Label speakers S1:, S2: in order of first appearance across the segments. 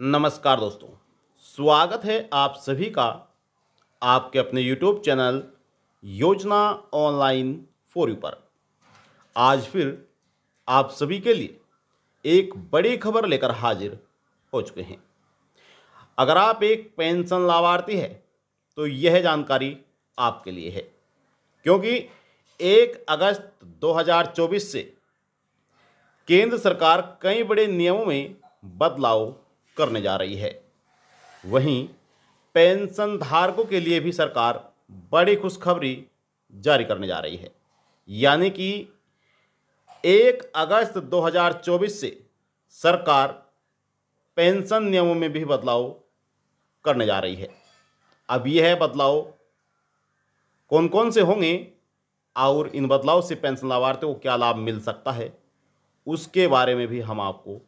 S1: नमस्कार दोस्तों स्वागत है आप सभी का आपके अपने YouTube channel Yojana online for you पर आज फिर आप सभी के लिए एक बड़ी खबर लेकर हाजिर हो चुके हैं अगर आप एक पेंशन लाभार्थी है तो यह जानकारी आपके लिए है क्योंकि 1 अगस्त 2024 से केंद्र सरकार कई बड़े नियमों में बदलाव करने जा रही है वहीं पेंशन धारकों के लिए भी सरकार बड़ी खुशखबरी जारी करने जा रही है यानी कि एक अगस्त 2024 से सरकार पेंशन नियमों में भी बदलाव करने जा रही है अब यह है बदलाव कौन कौन से होंगे और इन बदलाव से पेंशन लाभार्थियों को क्या लाभ मिल सकता है उसके बारे में भी हम आपको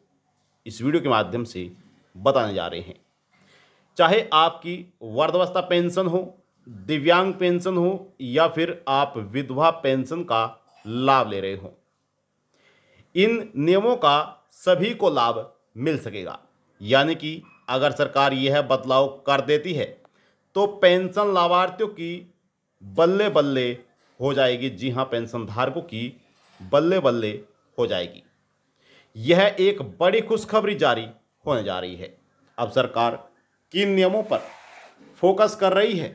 S1: इस वीडियो के माध्यम से बताने जा रहे हैं चाहे आपकी वर्धवस्था पेंशन हो दिव्यांग पेंशन हो या फिर आप विधवा पेंशन का लाभ ले रहे हो इन नियमों का सभी को लाभ मिल सकेगा यानी कि अगर सरकार यह बदलाव कर देती है तो पेंशन लाभार्थियों की बल्ले बल्ले हो जाएगी जी हाँ पेंशन धारकों की बल्ले बल्ले हो जाएगी यह एक बड़ी खुशखबरी जारी होने जा रही है अब सरकार किन नियमों पर फोकस कर रही है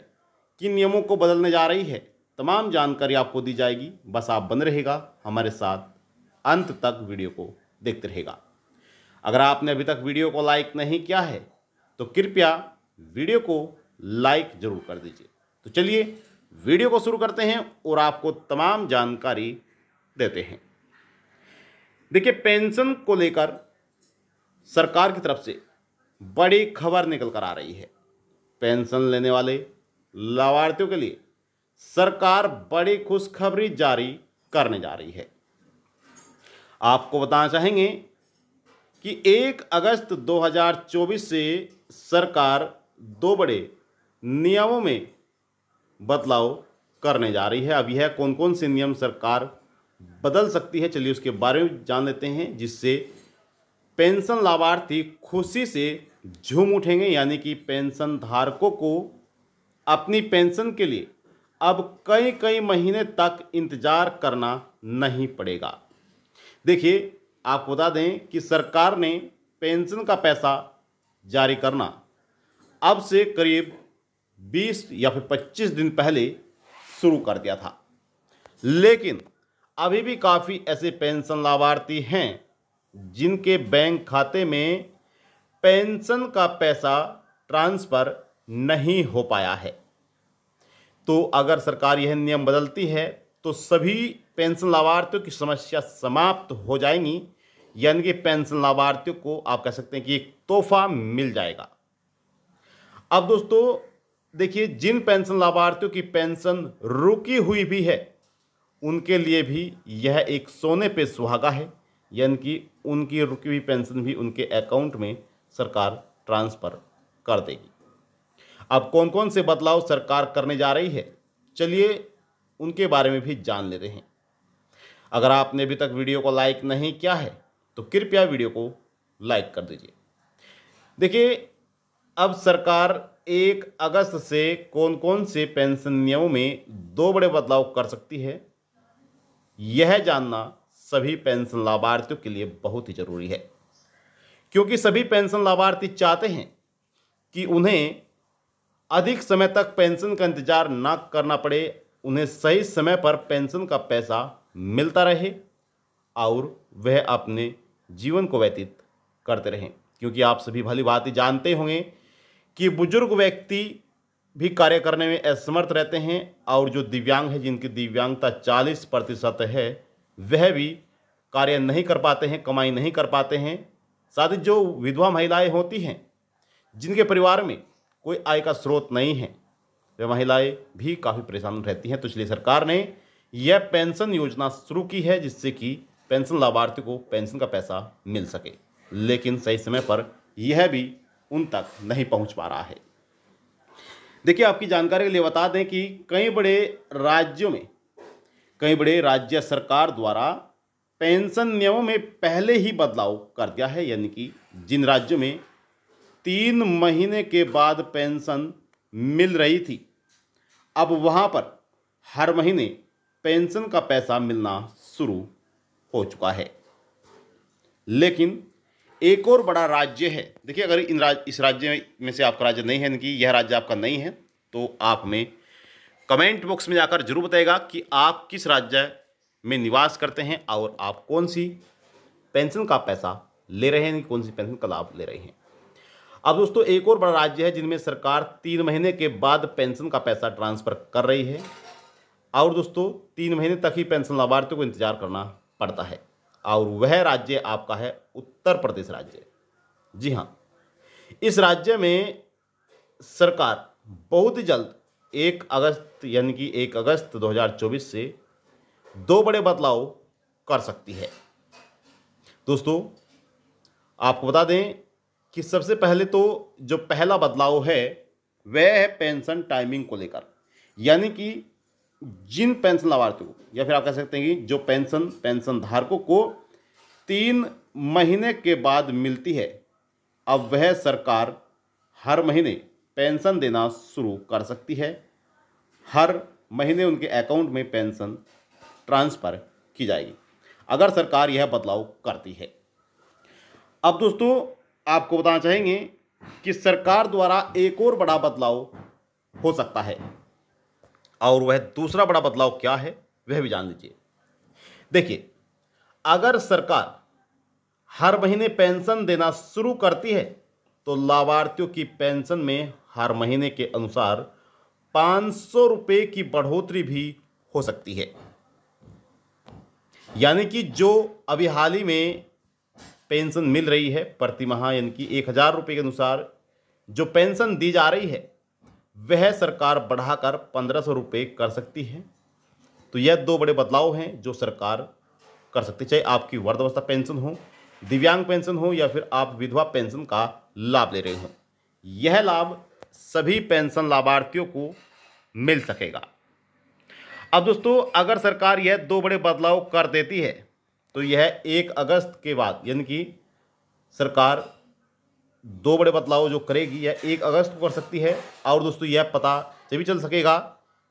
S1: किन नियमों को बदलने जा रही है तमाम जानकारी आपको दी जाएगी बस आप बन रहेगा हमारे साथ अंत तक वीडियो को देखते रहेगा अगर आपने अभी तक वीडियो को लाइक नहीं किया है तो कृपया वीडियो को लाइक जरूर कर दीजिए तो चलिए वीडियो को शुरू करते हैं और आपको तमाम जानकारी देते हैं देखिए पेंशन को लेकर सरकार की तरफ से बड़ी खबर निकल कर आ रही है पेंशन लेने वाले लाभार्थियों के लिए सरकार बड़ी खुशखबरी जारी करने जा रही है आपको बताना चाहेंगे कि 1 अगस्त 2024 से सरकार दो बड़े नियमों में बदलाव करने जा रही है अब यह कौन कौन से नियम सरकार बदल सकती है चलिए उसके बारे में जान लेते हैं जिससे पेंशन लाभार्थी खुशी से झूम उठेंगे यानी कि पेंशन धारकों को अपनी पेंशन के लिए अब कई कई महीने तक इंतजार करना नहीं पड़ेगा देखिए आपको बता दें कि सरकार ने पेंशन का पैसा जारी करना अब से करीब 20 या फिर 25 दिन पहले शुरू कर दिया था लेकिन अभी भी काफ़ी ऐसे पेंशन लाभार्थी हैं जिनके बैंक खाते में पेंशन का पैसा ट्रांसफ़र नहीं हो पाया है तो अगर सरकार यह नियम बदलती है तो सभी पेंशन लाभार्थियों की समस्या समाप्त हो जाएंगी यानी कि पेंशन लाभार्थियों को आप कह सकते हैं कि एक तोहफा मिल जाएगा अब दोस्तों देखिए जिन पेंशन लाभार्थियों की पेंशन रुकी हुई भी है उनके लिए भी यह एक सोने पे सुहागा है यानी कि उनकी रुकी हुई पेंशन भी उनके अकाउंट में सरकार ट्रांसफ़र कर देगी अब कौन कौन से बदलाव सरकार करने जा रही है चलिए उनके बारे में भी जान लेते हैं अगर आपने अभी तक वीडियो को लाइक नहीं किया है तो कृपया वीडियो को लाइक कर दीजिए देखिए अब सरकार एक अगस्त से कौन कौन से पेंशन नियमों में दो बड़े बदलाव कर सकती है यह जानना सभी पेंशन लाभार्थियों के लिए बहुत ही जरूरी है क्योंकि सभी पेंशन लाभार्थी चाहते हैं कि उन्हें अधिक समय तक पेंशन का इंतजार ना करना पड़े उन्हें सही समय पर पेंशन का पैसा मिलता रहे और वह अपने जीवन को व्यतीत करते रहें क्योंकि आप सभी भली बात जानते होंगे कि बुजुर्ग व्यक्ति भी कार्य करने में असमर्थ रहते हैं और जो दिव्यांग है जिनकी दिव्यांगता 40 प्रतिशत है वह भी कार्य नहीं कर पाते हैं कमाई नहीं कर पाते हैं साथ ही जो विधवा महिलाएं होती हैं जिनके परिवार में कोई आय का स्रोत नहीं है वे महिलाएं भी काफ़ी परेशान रहती हैं तो इसलिए सरकार ने यह पेंशन योजना शुरू की है जिससे कि पेंशन लाभार्थी को पेंशन का पैसा मिल सके लेकिन सही समय पर यह भी उन तक नहीं पहुंच पा रहा है देखिए आपकी जानकारी के लिए बता दें कि कई बड़े राज्यों में कई बड़े राज्य सरकार द्वारा पेंशन नियमों में पहले ही बदलाव कर दिया है यानी कि जिन राज्यों में तीन महीने के बाद पेंशन मिल रही थी अब वहाँ पर हर महीने पेंशन का पैसा मिलना शुरू हो चुका है लेकिन एक और बड़ा राज्य है देखिए अगर इन राज इस राज्य में से आपका राज्य नहीं है यानी कि यह राज्य आपका नहीं है तो आप में कमेंट बॉक्स में जाकर जरूर बताएगा कि आप किस राज्य में निवास करते हैं और आप कौन सी पेंशन का पैसा ले रहे हैं कौन सी पेंशन का लाभ ले रहे हैं अब दोस्तों एक और बड़ा राज्य है जिनमें सरकार तीन महीने के बाद पेंशन का पैसा ट्रांसफर कर रही है और दोस्तों तीन महीने तक ही पेंशन लाभार्थियों को इंतजार करना पड़ता है और वह राज्य आपका है उत्तर प्रदेश राज्य जी हाँ इस राज्य में सरकार बहुत ही जल्द एक अगस्त यानी कि एक अगस्त 2024 से दो बड़े बदलाव कर सकती है दोस्तों आपको बता दें कि सबसे पहले तो जो पहला बदलाव है वह है पेंशन टाइमिंग को लेकर यानी कि जिन पेंशन लाभार्थियों को या फिर आप कह सकते हैं कि जो पेंशन पेंशन धारकों को तीन महीने के बाद मिलती है अब वह सरकार हर महीने पेंशन देना शुरू कर सकती है हर महीने उनके अकाउंट में पेंशन ट्रांसफ़र की जाएगी अगर सरकार यह बदलाव करती है अब दोस्तों आपको बताना चाहेंगे कि सरकार द्वारा एक और बड़ा बदलाव हो सकता है और वह दूसरा बड़ा बदलाव क्या है वह भी जान लीजिए देखिए अगर सरकार हर महीने पेंशन देना शुरू करती है तो लाभार्थियों की पेंशन में हर महीने के अनुसार पाँच सौ रुपये की बढ़ोतरी भी हो सकती है यानी कि जो अभी हाल ही में पेंशन मिल रही है प्रति माह यानी कि एक हज़ार रुपये के अनुसार जो पेंशन दी जा रही है वह सरकार बढ़ाकर पंद्रह सौ रुपये कर सकती है तो यह दो बड़े बदलाव हैं जो सरकार कर सकती है चाहे आपकी वर्धावस्था पेंशन हो दिव्यांग पेंशन हो या फिर आप विधवा पेंशन का लाभ ले रहे हो यह लाभ सभी पेंशन लाभार्थियों को मिल सकेगा अब दोस्तों अगर सरकार यह दो बड़े बदलाव कर देती है तो यह एक अगस्त के बाद यानी कि सरकार दो बड़े बदलाव जो करेगी यह एक अगस्त को कर सकती है और दोस्तों यह पता तभी चल सकेगा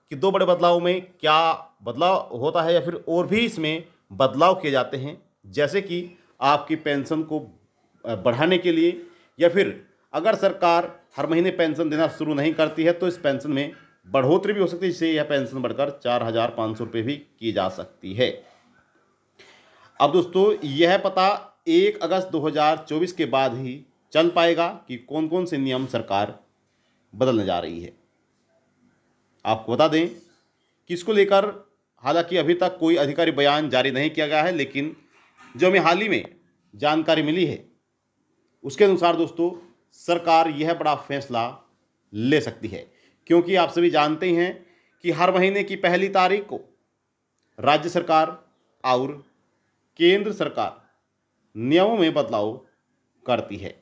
S1: कि दो बड़े बदलाव में क्या बदलाव होता है या फिर और भी इसमें बदलाव किए जाते हैं जैसे कि आपकी पेंशन को बढ़ाने के लिए या फिर अगर सरकार हर महीने पेंशन देना शुरू नहीं करती है तो इस पेंशन में बढ़ोतरी भी हो सकती है जिससे यह पेंशन बढ़कर चार हज़ार पाँच सौ रुपये भी की जा सकती है अब दोस्तों यह पता एक अगस्त 2024 के बाद ही चल पाएगा कि कौन कौन से नियम सरकार बदलने जा रही है आपको बता दें कि इसको लेकर हालांकि अभी तक कोई अधिकारी बयान जारी नहीं किया गया है लेकिन जो हमें हाल ही में जानकारी मिली है उसके अनुसार दोस्तों सरकार यह बड़ा फैसला ले सकती है क्योंकि आप सभी जानते हैं कि हर महीने की पहली तारीख को राज्य सरकार और केंद्र सरकार नियमों में बदलाव करती है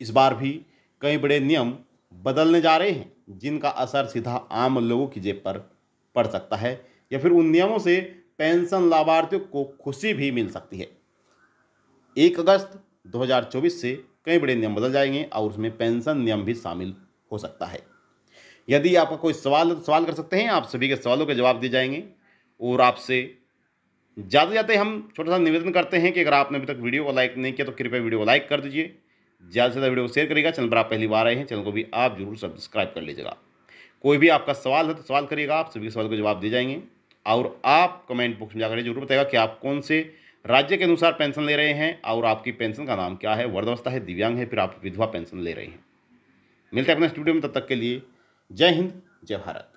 S1: इस बार भी कई बड़े नियम बदलने जा रहे हैं जिनका असर सीधा आम लोगों की जेब पर पड़ सकता है या फिर उन नियमों से पेंशन लाभार्थियों को खुशी भी मिल सकती है एक अगस्त 2024 से कई बड़े नियम बदल जाएंगे और उसमें पेंशन नियम भी शामिल हो सकता है यदि आपका कोई सवाल सवाल कर सकते हैं आप सभी के सवालों के जवाब दिए जाएंगे और आपसे ज़्यादा जाते हम छोटा सा निवेदन करते हैं कि अगर आपने अभी तक वीडियो को लाइक नहीं किया तो कृपया वीडियो को लाइक कर दीजिए ज़्यादा से ज़्यादा वीडियो को शेयर करिएगा चैनल पर आप पहली बार आए हैं चैनल को भी आप जरूर सब्सक्राइब कर लीजिएगा कोई भी आपका सवाल है तो सवाल करिएगा आप सभी के सवाल के जवाब दिए जाएंगे और आप कमेंट बॉक्स में जाकर जरूर बताएगा कि आप कौन से राज्य के अनुसार पेंशन ले रहे हैं और आपकी पेंशन का नाम क्या है वर्धावस्था है दिव्यांग है फिर आप विधवा पेंशन ले रहे हैं मिलते हैं अपने स्टूडियो में तब तक के लिए जय हिंद जय भारत